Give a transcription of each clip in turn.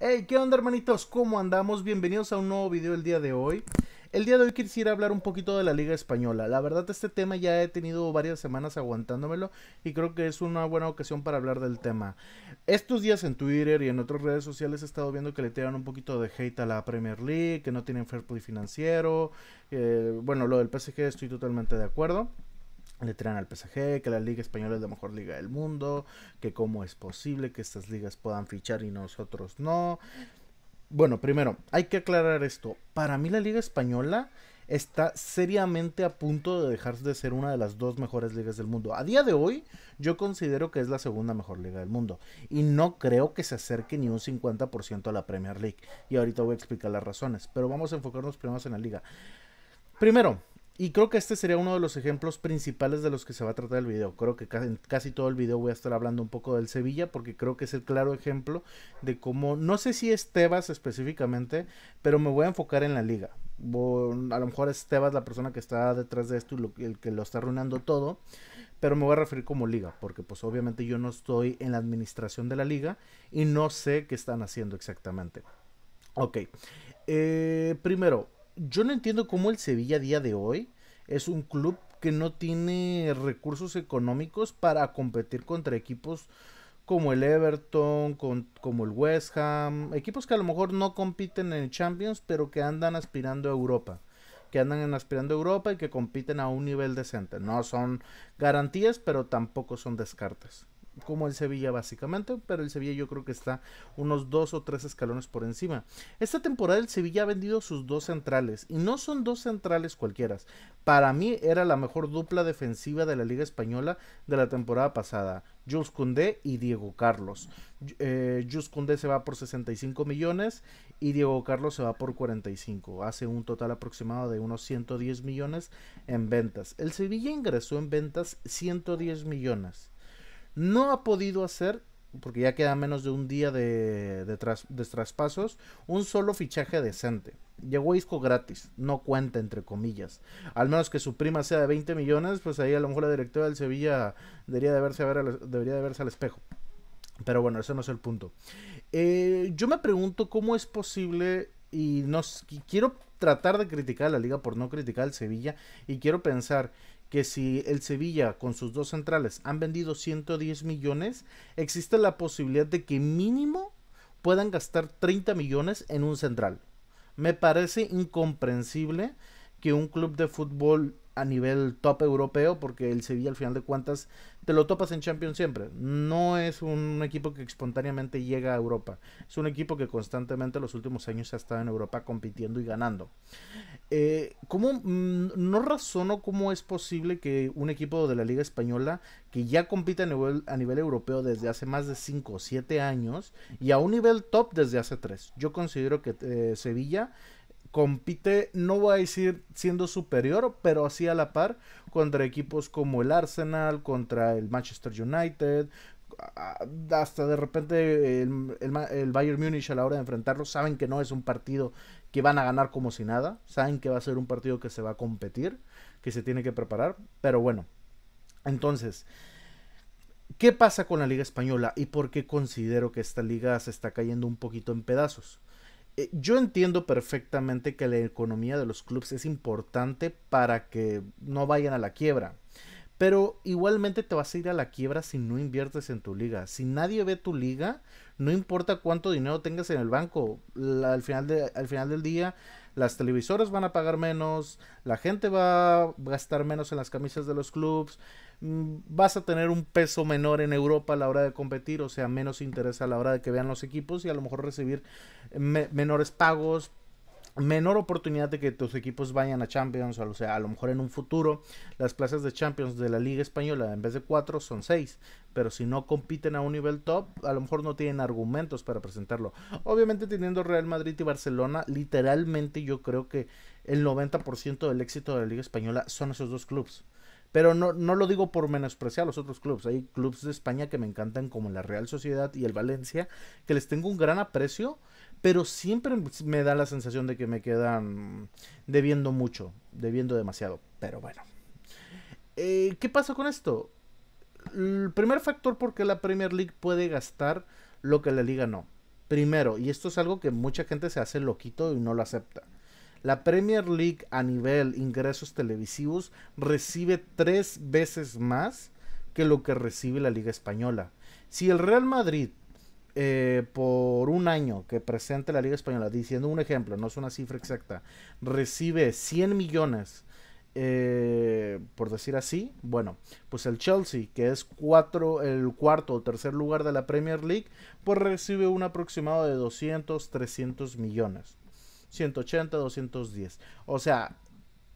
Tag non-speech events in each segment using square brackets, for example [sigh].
Hey, ¿qué onda hermanitos? ¿Cómo andamos? Bienvenidos a un nuevo video el día de hoy. El día de hoy quisiera hablar un poquito de la Liga Española. La verdad este tema ya he tenido varias semanas aguantándomelo y creo que es una buena ocasión para hablar del tema. Estos días en Twitter y en otras redes sociales he estado viendo que le tiran un poquito de hate a la Premier League, que no tienen fair play financiero. bueno, lo del PSG estoy totalmente de acuerdo le traen al PSG, que la Liga Española es la mejor liga del mundo, que cómo es posible que estas ligas puedan fichar y nosotros no. Bueno, primero, hay que aclarar esto. Para mí la Liga Española está seriamente a punto de dejar de ser una de las dos mejores ligas del mundo. A día de hoy, yo considero que es la segunda mejor liga del mundo. Y no creo que se acerque ni un 50% a la Premier League. Y ahorita voy a explicar las razones. Pero vamos a enfocarnos primero en la liga. Primero, y creo que este sería uno de los ejemplos principales de los que se va a tratar el video. Creo que casi, casi todo el video voy a estar hablando un poco del Sevilla porque creo que es el claro ejemplo de cómo, no sé si es Tebas específicamente, pero me voy a enfocar en la liga. a lo mejor es Tebas la persona que está detrás de esto y el que lo está arruinando todo, pero me voy a referir como liga porque pues obviamente yo no estoy en la administración de la liga y no sé qué están haciendo exactamente. Ok, eh, primero, yo no entiendo cómo el Sevilla a día de hoy es un club que no tiene recursos económicos para competir contra equipos como el Everton, con, como el West Ham, equipos que a lo mejor no compiten en Champions, pero que andan aspirando a Europa, que andan aspirando a Europa y que compiten a un nivel decente. No son garantías, pero tampoco son descartes como el Sevilla básicamente, pero el Sevilla yo creo que está unos dos o tres escalones por encima. Esta temporada el Sevilla ha vendido sus dos centrales y no son dos centrales cualquiera. Para mí era la mejor dupla defensiva de la Liga Española de la temporada pasada. Jules Koundé y Diego Carlos. Eh, Jules Koundé se va por 65 millones y Diego Carlos se va por 45. Hace un total aproximado de unos 110 millones en ventas. El Sevilla ingresó en ventas 110 millones no ha podido hacer, porque ya queda menos de un día de, de, traspasos, un solo fichaje decente. Llegó Isco gratis, no cuenta entre comillas. Al menos que su prima sea de 20 millones, pues ahí a lo mejor la directora del Sevilla debería de verse, a ver al, debería de verse al espejo. Pero bueno, ese no es el punto. Eh, yo me pregunto cómo es posible y nos quiero tratar de criticar a la liga por no criticar al Sevilla y quiero pensar que si el Sevilla con sus dos centrales han vendido 110 millones, existe la posibilidad de que mínimo puedan gastar 30 millones en un central. Me parece incomprensible que un club de fútbol a nivel top europeo, porque el Sevilla al final de cuentas te lo topas en Champions siempre. No es un equipo que espontáneamente llega a Europa, es un equipo que constantemente los últimos años ha estado en Europa compitiendo y ganando. Eh, ¿cómo, mm, no razono cómo es posible que un equipo de la Liga Española, que ya compite a nivel, europeo desde hace más de 5 o 7 años y a un nivel top desde hace 3, yo considero que eh, Sevilla compite, no voy a decir siendo superior, pero así a la par contra equipos como el Arsenal, contra el Manchester United, hasta de repente el, el, Bayern Múnich a la hora de enfrentarlo saben que no es un partido que van a ganar como si nada, saben que va a ser un partido que se va a competir, que se tiene que preparar, pero bueno, entonces, ¿qué pasa con la Liga Española y por qué considero que esta liga se está cayendo un poquito en pedazos? Eh, yo entiendo perfectamente que la economía de los clubes es importante para que no vayan a la quiebra. Pero igualmente te vas a ir a la quiebra si no inviertes en tu liga. Si nadie ve tu liga, no importa cuánto dinero tengas en el banco. al, final al final del día, las televisoras van a pagar menos, la gente va a gastar menos en las camisas de los clubes. Mm, vas a tener un peso menor en Europa a la hora de competir, o sea, menos interés a la hora de que vean los equipos y a lo mejor recibir eh, menores pagos, menor oportunidad de que tus equipos vayan a Champions, o sea, a lo mejor en un futuro las plazas de Champions de la Liga Española en vez de cuatro son seis, pero si no compiten a un nivel top, a lo mejor no tienen argumentos para presentarlo. Obviamente teniendo Real Madrid y Barcelona, literalmente yo creo que el 90% del éxito de la Liga Española son esos dos clubes. Pero no, lo digo por menospreciar a los otros clubes. Hay clubes de España que me encantan, como la Real Sociedad y el Valencia, que les tengo un gran aprecio, pero siempre me da la sensación de que me quedan debiendo mucho, debiendo demasiado. Pero bueno. Eh, ¿Qué pasa con esto? El primer factor porque la Premier League puede gastar lo que la liga no. Primero, y esto es algo que mucha gente se hace loquito y no lo acepta la Premier League a nivel ingresos televisivos recibe tres veces más que lo que recibe la Liga Española. Si el Real Madrid eh, por un año que presente la Liga Española, diciendo un ejemplo, no es una cifra exacta, recibe 100 millones, eh, por decir así, bueno, pues el Chelsea, que es cuatro, el cuarto o tercer lugar de la Premier League, pues recibe un aproximado de 200, 300 millones. 180, 210. O sea,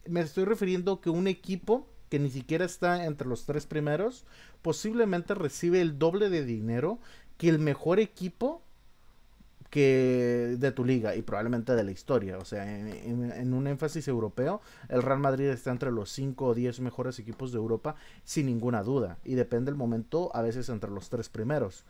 me estoy refiriendo que un equipo que ni siquiera está entre los tres primeros, posiblemente recibe el doble de dinero que el mejor equipo que de tu liga y probablemente de la historia. O sea, en, un énfasis europeo, el Real Madrid está entre los 5 o 10 mejores equipos de Europa sin ninguna duda. Y depende el momento, a veces entre los tres primeros.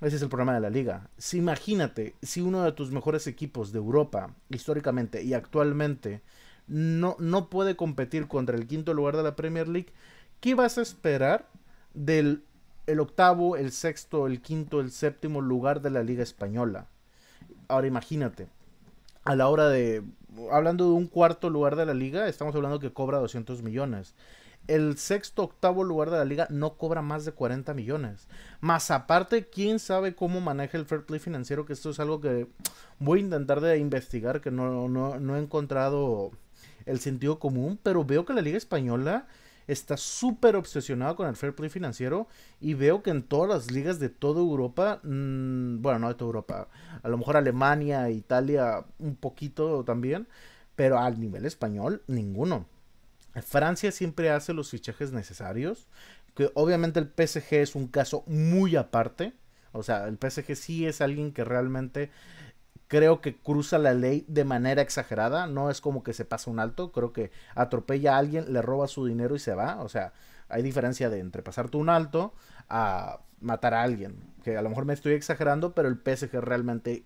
Ese es el problema de la liga. Si imagínate, si uno de tus mejores equipos de Europa, históricamente y actualmente, no, no puede competir contra el quinto lugar de la Premier League, ¿qué vas a esperar del octavo, el sexto, el quinto, el séptimo lugar de la Liga Española? Ahora imagínate, a la hora de, hablando de un cuarto lugar de la liga, estamos hablando que cobra 200 millones el sexto octavo lugar de la liga no cobra más de 40 millones. Más aparte, quién sabe cómo maneja el fair play financiero, que esto es algo que voy a intentar de investigar, que no, he encontrado el sentido común, pero veo que la liga española está súper obsesionada con el fair play financiero y veo que en todas las ligas de toda Europa, mm, bueno, no de toda Europa, a lo mejor Alemania, Italia, un poquito también, pero al nivel español, ninguno. Francia siempre hace los fichajes necesarios. Que obviamente el PSG es un caso muy aparte. O sea, el PSG sí es alguien que realmente creo que cruza la ley de manera exagerada. No es como que se pasa un alto. Creo que atropella a alguien, le roba su dinero y se va. O sea, hay diferencia de entre pasarte un alto a matar a alguien. Que a lo mejor me estoy exagerando, pero el PSG realmente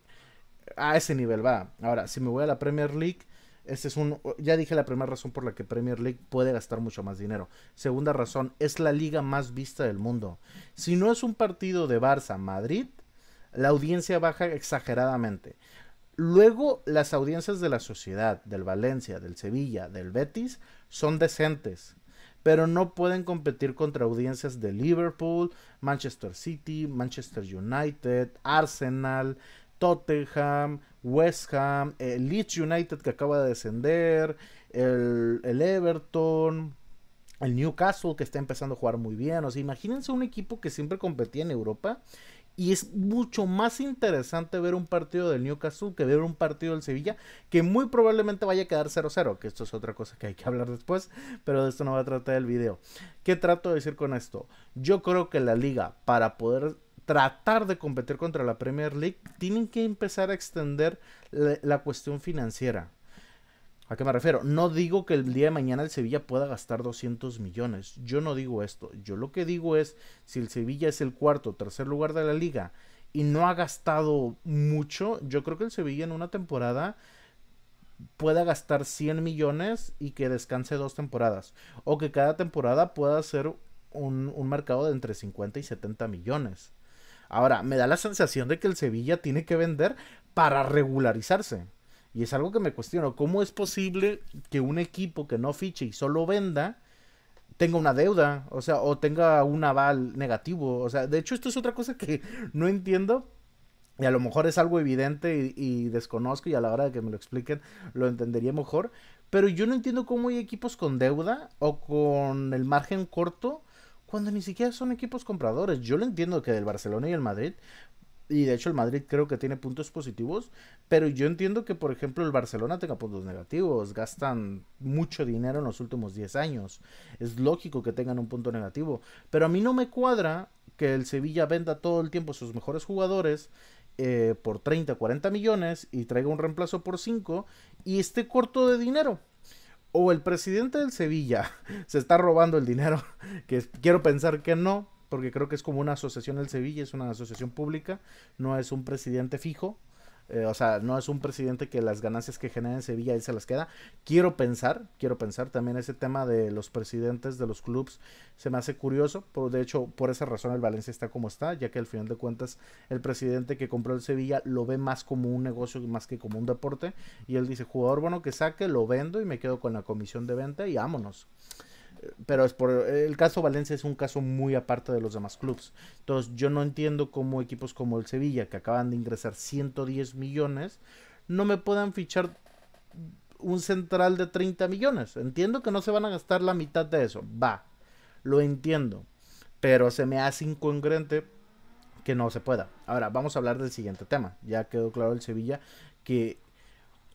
a ese nivel va. Ahora, si me voy a la Premier League, este es un, ya dije la primera razón por la que Premier League puede gastar mucho más dinero. Segunda razón, es la liga más vista del mundo. Si no es un partido de Barça-Madrid, la audiencia baja exageradamente. Luego, las audiencias de la sociedad, del Valencia, del Sevilla, del Betis, son decentes, pero no pueden competir contra audiencias de Liverpool, Manchester City, Manchester United, Arsenal, Tottenham, West Ham, el eh, Leeds United que acaba de descender, el, el Everton, el Newcastle que está empezando a jugar muy bien. O sea, imagínense un equipo que siempre competía en Europa. Y es mucho más interesante ver un partido del Newcastle que ver un partido del Sevilla, que muy probablemente vaya a quedar 0-0, que esto es otra cosa que hay que hablar después, pero de esto no va a tratar el video. ¿Qué trato de decir con esto? Yo creo que la liga, para poder tratar de competir contra la Premier League, tienen que empezar a extender la, cuestión financiera. ¿A qué me refiero? No digo que el día de mañana el Sevilla pueda gastar 200 millones. Yo no digo esto. Yo lo que digo es, si el Sevilla es el cuarto o tercer lugar de la liga y no ha gastado mucho, yo creo que el Sevilla en una temporada pueda gastar 100 millones y que descanse dos temporadas. O que cada temporada pueda ser un, un mercado de entre 50 y 70 millones. Ahora, me da la sensación de que el Sevilla tiene que vender para regularizarse. Y es algo que me cuestiono. ¿Cómo es posible que un equipo que no fiche y solo venda tenga una deuda? O sea, o tenga un aval negativo. O sea, de hecho, esto es otra cosa que no entiendo. Y a lo mejor es algo evidente y, y desconozco y a la hora de que me lo expliquen lo entendería mejor. Pero yo no entiendo cómo hay equipos con deuda o con el margen corto cuando ni siquiera son equipos compradores. Yo lo entiendo que del Barcelona y el Madrid, y de hecho el Madrid creo que tiene puntos positivos, pero yo entiendo que por ejemplo el Barcelona tenga puntos negativos, gastan mucho dinero en los últimos 10 años, es lógico que tengan un punto negativo, pero a mí no me cuadra que el Sevilla venda todo el tiempo sus mejores jugadores eh, por 30, 40 millones y traiga un reemplazo por 5 y esté corto de dinero o el presidente del Sevilla [laughs] se está robando el dinero, [laughs] que quiero pensar que no, porque creo que es como una asociación del Sevilla, es una asociación pública, no es un presidente fijo, eh, o sea, no es un presidente que las ganancias que genera en Sevilla y se las queda. Quiero pensar, quiero pensar también ese tema de los presidentes de los clubes se me hace curioso. Por, de hecho, por esa razón el Valencia está como está, ya que al final de cuentas el presidente que compró el Sevilla lo ve más como un negocio más que como un deporte. Y él dice, jugador bueno que saque, lo vendo y me quedo con la comisión de venta y vámonos pero es por el caso Valencia es un caso muy aparte de los demás clubes. Entonces, yo no entiendo cómo equipos como el Sevilla, que acaban de ingresar 110 millones, no me puedan fichar un central de 30 millones. Entiendo que no se van a gastar la mitad de eso. Va, lo entiendo. Pero se me hace incongruente que no se pueda. Ahora, vamos a hablar del siguiente tema. Ya quedó claro el Sevilla que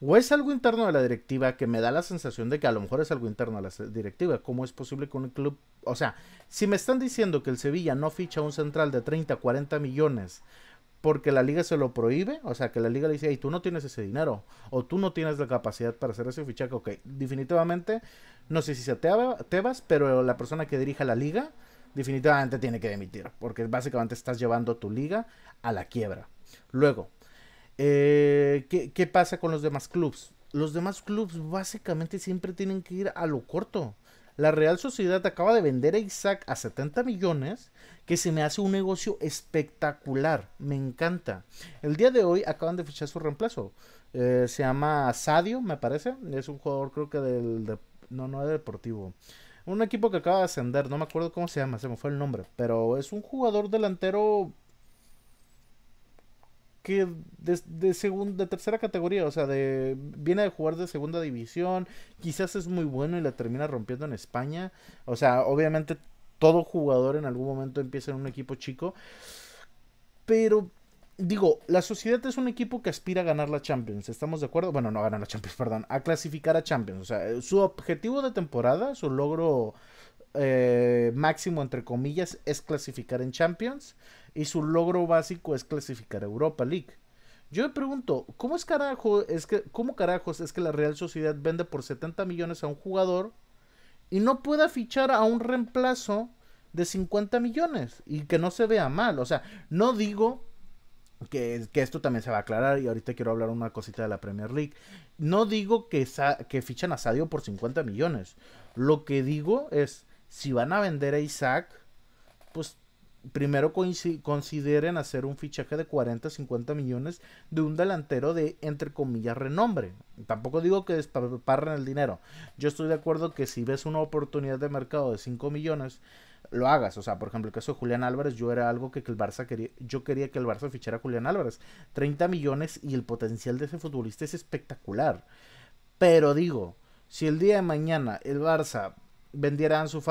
o es algo interno de la directiva que me da la sensación de que a lo mejor es algo interno de la directiva. ¿Cómo es posible que un club, o sea, si me están diciendo que el Sevilla no ficha un central de 30, 40 millones porque la liga se lo prohíbe, o sea, que la liga le dice, y tú no tienes ese dinero, o tú no tienes la capacidad para hacer ese fichaje, ok, definitivamente, no sé si se te vas, pero la persona que dirija la liga, definitivamente tiene que demitir, porque básicamente estás llevando tu liga a la quiebra. Luego, eh, ¿qué, pasa con los demás clubes? Los demás clubes básicamente siempre tienen que ir a lo corto. La Real Sociedad acaba de vender a Isaac a 70 millones, que se me hace un negocio espectacular, me encanta. El día de hoy acaban de fichar su reemplazo. Eh, se llama Sadio, me parece. Es un jugador creo que del... no, no de deportivo. Un equipo que acaba de ascender, no me acuerdo cómo se llama, se me fue el nombre. Pero es un jugador delantero que de, segunda, tercera categoría, o sea, de, viene de jugar de segunda división, quizás es muy bueno y la termina rompiendo en España. O sea, obviamente todo jugador en algún momento empieza en un equipo chico. Pero, digo, la sociedad es un equipo que aspira a ganar la Champions, ¿estamos de acuerdo? Bueno, no a ganar la Champions, [laughs] perdón, a clasificar a Champions. O sea, su objetivo de temporada, su logro eh, máximo, entre comillas, es clasificar en Champions y su logro básico es clasificar a Europa League. Yo me pregunto, ¿cómo es carajo, es que, cómo carajos es que la Real Sociedad vende por 70 millones a un jugador y no pueda fichar a un reemplazo de 50 millones y que no se vea mal? O sea, no digo que, que, esto también se va a aclarar y ahorita quiero hablar una cosita de la Premier League. No digo que, que fichan a Sadio por 50 millones. Lo que digo es, si van a vender a Isaac, pues primero consideren hacer un fichaje de 40, 50 millones de un delantero de, entre comillas, renombre. Tampoco digo que desparren el dinero. Yo estoy de acuerdo que si ves una oportunidad de mercado de 5 millones, lo hagas. O sea, por ejemplo, el caso de Julián Álvarez, yo era algo que, el Barça quería, yo quería que el Barça fichara a Julián Álvarez. 30 millones y el potencial de ese futbolista es espectacular. Pero digo, si el día de mañana el Barça vendiera a Ansu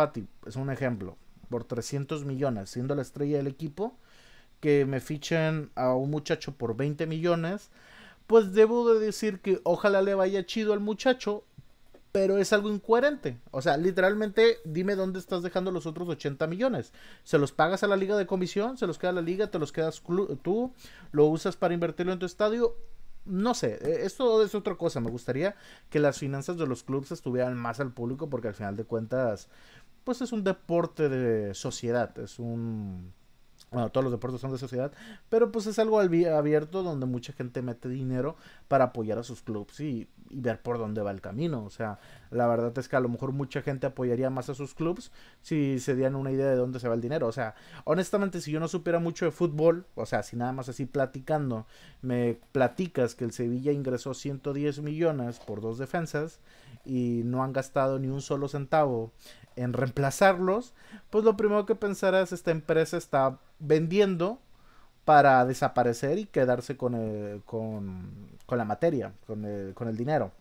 es un ejemplo, por 300 millones, siendo la estrella del equipo, que me fichen a un muchacho por 20 millones, pues debo de decir que ojalá le vaya chido al muchacho, pero es algo incoherente. O sea, literalmente, dime dónde estás dejando los otros 80 millones. ¿Se los pagas a la liga de comisión? ¿Se los queda la liga? ¿Te los quedas tú? ¿Lo usas para invertirlo en tu estadio? No sé, e-, esto es otra cosa. Me gustaría que las finanzas de los clubes estuvieran más al público porque al final de cuentas, pues es un deporte de sociedad, es un bueno, todos los deportes son de sociedad, pero pues es algo abierto donde mucha gente mete dinero para apoyar a sus clubs y, ver por dónde va el camino. O sea, la verdad es que a lo mejor mucha gente apoyaría más a sus clubs si se dieran una idea de dónde se va el dinero. O sea, honestamente, si yo no supiera mucho de fútbol, o sea, si nada más así platicando, me platicas que el Sevilla ingresó 110 millones por dos defensas y no han gastado ni un solo centavo en reemplazarlos, pues lo primero que pensarás, esta empresa está vendiendo para desaparecer y quedarse con, la materia, con el, dinero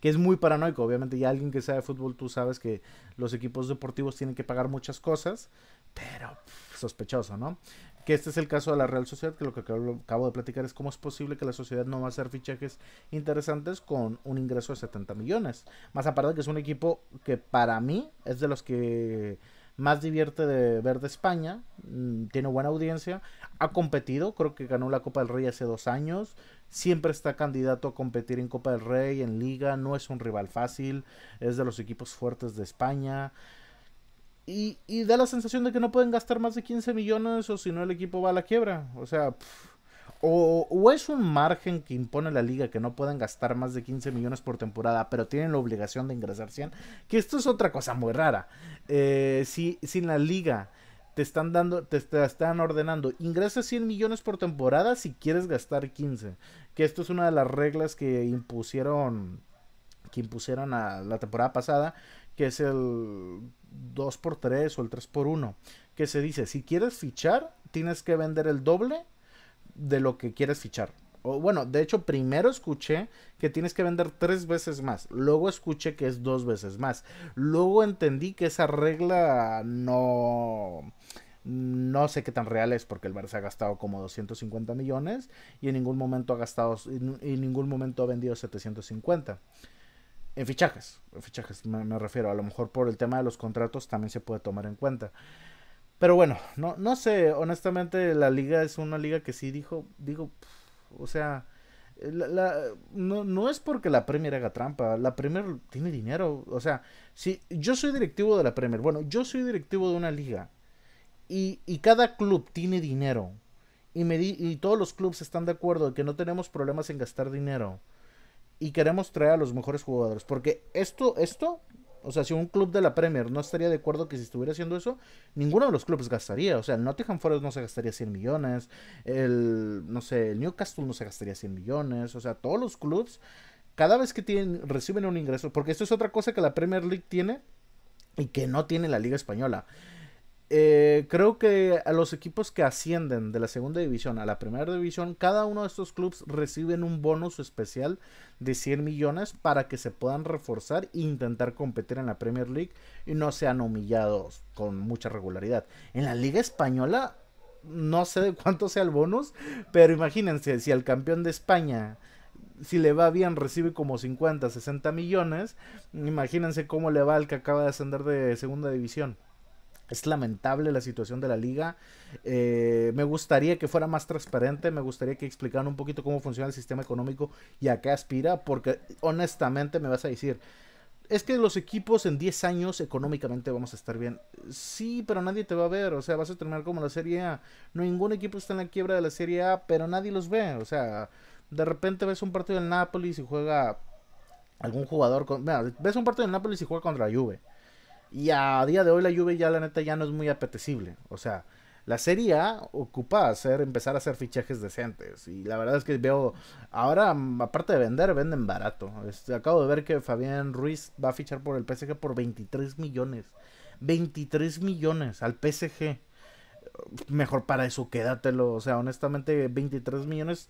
que es muy paranoico. Obviamente, ya alguien que sabe de fútbol, tú sabes que los equipos deportivos tienen que pagar muchas cosas, pero sospechoso, ¿no? Que este es el caso de la Real Sociedad, que lo que acabo de platicar es cómo es posible que la sociedad no va a hacer fichajes interesantes con un ingreso de 70 millones. Más aparte que es un equipo que para mí es de los que más divierte de ver de España, mm, tiene buena audiencia, ha competido, creo que ganó la Copa del Rey hace dos años, siempre está candidato a competir en Copa del Rey, en Liga, no es un rival fácil, es de los equipos fuertes de España. Y, da la sensación de que no pueden gastar más de 15 millones o si no el equipo va a la quiebra. O sea, o, es un margen que impone la liga que no pueden gastar más de 15 millones por temporada, pero tienen la obligación de ingresar 100, que esto es otra cosa muy rara. Eh, si, sin la liga te están dando, te, están ordenando, ingresa 100 millones por temporada si quieres gastar 15, que esto es una de las reglas que impusieron, que impusieron a la temporada pasada, que es el 2x3 o el 3x1, que se dice, si quieres fichar, tienes que vender el doble de lo que quieres fichar. O, bueno, de hecho, primero escuché que tienes que vender tres veces más. Luego escuché que es dos veces más. Luego entendí que esa regla no. No sé qué tan real es porque el Barça ha gastado como 250 millones y en ningún momento ha gastado en ningún momento ha vendido 750. En fichajes, en fichajes me refiero, a lo mejor por el tema de los contratos también se puede tomar en cuenta. Pero bueno, no, no sé, honestamente la liga es una liga que sí dijo, digo, o sea, la, no, no, es porque la Premier haga trampa, la Premier tiene dinero, o sea, si yo soy directivo de la Premier, bueno, yo soy directivo de una liga y, y cada club tiene dinero y, me y todos los clubes están de acuerdo de que no tenemos problemas en gastar dinero y queremos traer a los mejores jugadores, porque esto, esto o sea, si un club de la Premier no estaría de acuerdo que si estuviera haciendo eso, ninguno de los clubes gastaría. O sea, el Nottingham Forest no se gastaría 100 millones, el, no sé, el Newcastle no se gastaría 100 millones. O sea, todos los clubes, cada vez que tienen, reciben un ingreso, porque esto es otra cosa que la Premier League tiene y que no tiene la Liga Española. Eh, creo que a los equipos que ascienden de la segunda división a la primera división, cada uno de estos clubes reciben un bonus especial de 100 millones para que se puedan reforzar e intentar competir en la Premier League y no sean humillados con mucha regularidad. En la Liga Española, no sé de cuánto sea el bonus, pero imagínense, si al campeón de España si le va bien recibe como 50, 60 millones. Imagínense cómo le va al que acaba de ascender de segunda división. Es lamentable la situación de la liga. Eh, me gustaría que fuera más transparente, me gustaría que explicaran un poquito cómo funciona el sistema económico y a qué aspira, porque honestamente me vas a decir, es que los equipos en 10 años económicamente vamos a estar bien. Sí, pero nadie te va a ver, o sea, vas a terminar como la Serie A. ningún equipo está en la quiebra de la Serie A, pero nadie los ve, o sea, de repente ves un partido del Nápoles y juega algún jugador con... ves un partido del Nápoles y juega contra la Juve y a día de hoy la Juve ya la neta ya no es muy apetecible. O sea, la Serie A ocupa hacer, empezar a hacer fichajes decentes. Y la verdad es que veo, ahora mm, aparte de vender, venden barato. Este, acabo de ver que Fabián Ruiz va a fichar por el PSG por 23 millones. 23 millones al PSG. Mejor para eso, quédatelo. O sea, honestamente, 23 millones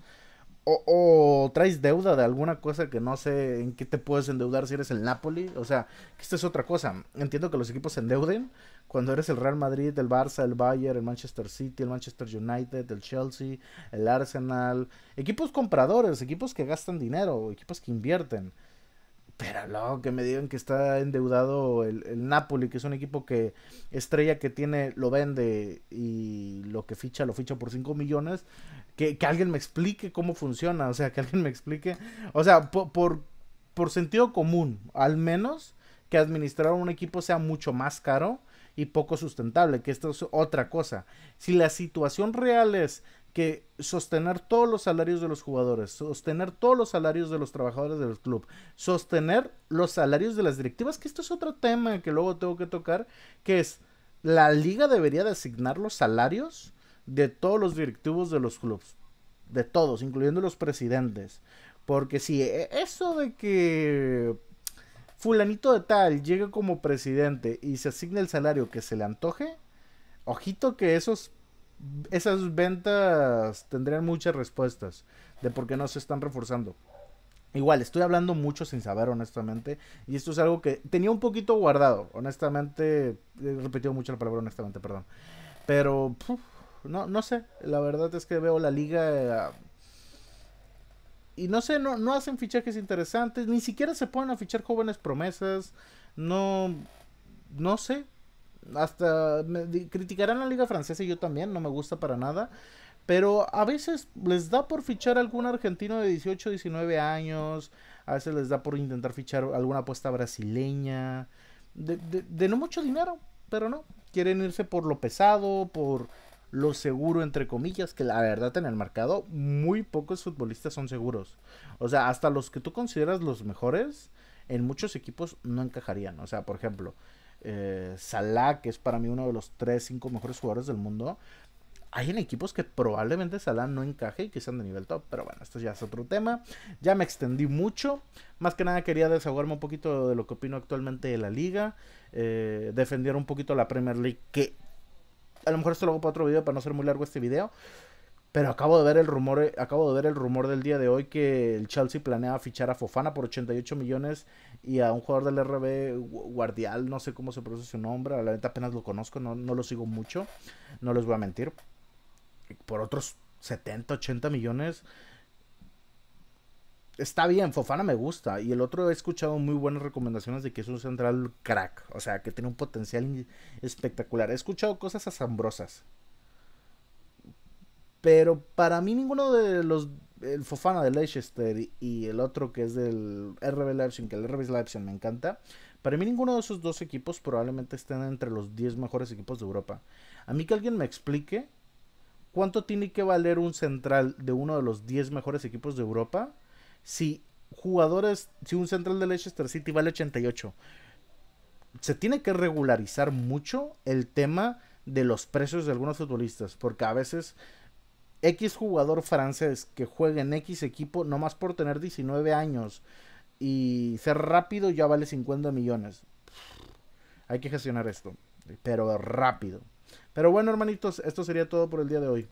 o, traes deuda de alguna cosa que no sé en qué te puedes endeudar si eres el Napoli. O sea, que esta es otra cosa. Entiendo que los equipos se endeuden cuando eres el Real Madrid, el Barça, el Bayern, el Manchester City, el Manchester United, el Chelsea, el Arsenal. Equipos compradores, equipos que gastan dinero, equipos que invierten. Pero luego que me digan que está endeudado el, el, Napoli, que es un equipo que estrella que tiene, lo vende y lo que ficha, lo ficha por 5 millones. Que, alguien me explique cómo funciona, o sea, que alguien me explique. O sea, por, por sentido común, al menos que administrar un equipo sea mucho más caro y poco sustentable, que esto es otra cosa. Si la situación real es que sostener todos los salarios de los jugadores, sostener todos los salarios de los trabajadores del club, sostener los salarios de las directivas, que esto es otro tema que luego tengo que tocar, que es la liga debería de asignar los salarios de todos los directivos de los clubes, de todos, incluyendo los presidentes, porque si e, eso de que fulanito de tal llega como presidente y se asigne el salario que se le antoje, ojito que esos esas ventas tendrían muchas respuestas de por qué no se están reforzando. Igual, estoy hablando mucho sin saber, honestamente. Y esto es algo que tenía un poquito guardado, honestamente. He repetido mucho la palabra, honestamente, perdón. Pero, no, no sé. La verdad es que veo la liga. y no sé, no, no hacen fichajes interesantes. Ni siquiera se pueden a fichar jóvenes promesas. No. No sé hasta me criticarán la liga francesa y yo también, no me gusta para nada. Pero a veces les da por fichar algún argentino de 18, 19 años. A veces les da por intentar fichar alguna apuesta brasileña. de no mucho dinero, pero no. Quieren irse por lo pesado, por lo seguro, entre comillas. Que la verdad en el mercado muy pocos futbolistas son seguros. O sea, hasta los que tú consideras los mejores, en muchos equipos no encajarían. O sea, por ejemplo, eh, Salah, que es para mí uno de los 3, 5 mejores jugadores del mundo. Hay en equipos que probablemente Salah no encaje y que sean de nivel top, pero bueno, esto ya es otro tema. Ya me extendí mucho. Más que nada quería desahogarme un poquito de lo que opino actualmente de la liga. Eh, defender un poquito la Premier League, que a lo mejor esto lo hago para otro video para no ser muy largo este video. Pero acabo de ver el rumor, eh, acabo de ver el rumor del día de hoy que el Chelsea planea fichar a Fofana por 88 millones y a un jugador del RB Guardial, no sé cómo se pronuncia su nombre, la neta apenas lo conozco, no, no lo sigo mucho, no les voy a mentir. Por otros 70, 80 millones. Está bien, Fofana me gusta. Y el otro he escuchado muy buenas recomendaciones de que es un central crack. O sea, que tiene un potencial espectacular. He escuchado cosas asombrosas. Pero para mí ninguno de los... El Fofana de Leicester y, el otro que es del RB Leipzig, que el RB Leipzig me encanta. Para mí ninguno de esos dos equipos probablemente estén entre los 10 mejores equipos de Europa. A mí que alguien me explique cuánto tiene que valer un central de uno de los 10 mejores equipos de Europa si jugadores, si un central de Leicester City vale 88. Se tiene que regularizar mucho el tema de los precios de algunos futbolistas, porque a veces X jugador francés que juegue en X equipo, nomás por tener 19 años y ser rápido, ya vale 50 millones. Hay que gestionar esto, pero rápido. Pero bueno, hermanitos, esto sería todo por el día de hoy.